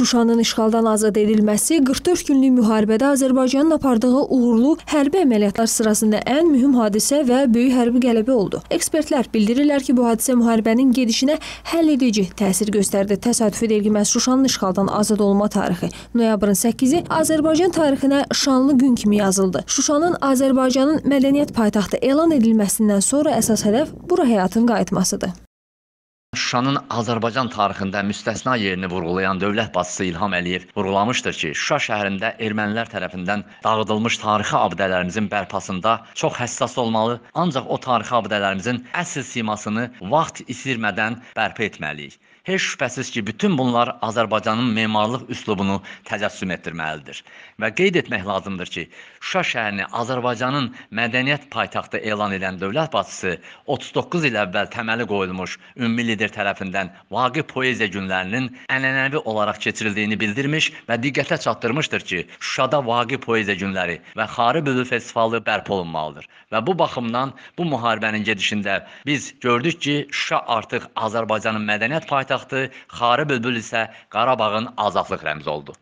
Şuşanın işğaldan azad edilməsi 44 günlük müharibədə Azərbaycanın apardığı uğurlu hərbi əməliyyatlar sırasında ən mühüm hadisə və böyük hərbi qələbə oldu. Ekspertlər bildirirlər ki, bu hadisə müharibənin gedişinə həll edici təsir göstərdi. Təsadüfi deyilməz Şuşanın işğaldan azad olma tarixi noyabrın 8-i Azərbaycan tarixinə şanlı gün kimi yazıldı. Şuşanın Azərbaycanın mədəniyyət paytaxtı elan edilməsindən sonra əsas hədəf bura həyatın qayıtmasıdır. Şuşanın Azərbaycan tarixində müstəsna yerini vurğulayan dövlət başçısı İlham Əliyev vurğulamışdır ki, Şuşa şəhərində ermənilər tərəfindən dağıdılmış tarixi abidələrimizin bərpasında çox həssas olmalı, ancaq o tarixi abidələrimizin əsl simasını vaxt itirmədən bərpa etməliyik. Heç şübhəsiz ki, bütün bunlar Azərbaycanın memarlıq üslubunu təcəssüm etdirməlidir. Və qeyd etmək lazımdır ki, Şuşa şəhərini Azərbaycanın mədəniyyət paytaxtı elan edən dövlət başçısı 39 il əvvəl təməli qoyulmuş ümumi lider tərəfindən Vaqif Poeziya günlərinin ənənəvi olaraq keçirildiyini bildirmiş və diqqətə çatdırmışdır ki, Şuşada Vaqif Poeziya günləri və Xarı Bülbül festivalı bərpa olunmalıdır. Və bu baxımdan bu müharibənin gedişində biz gördük ki, Şuşa artıq Azərbaycanın mədəniyyət paytaxtı, Xarı Bülbül isə Qarabağın azadlıq rəmzi oldu.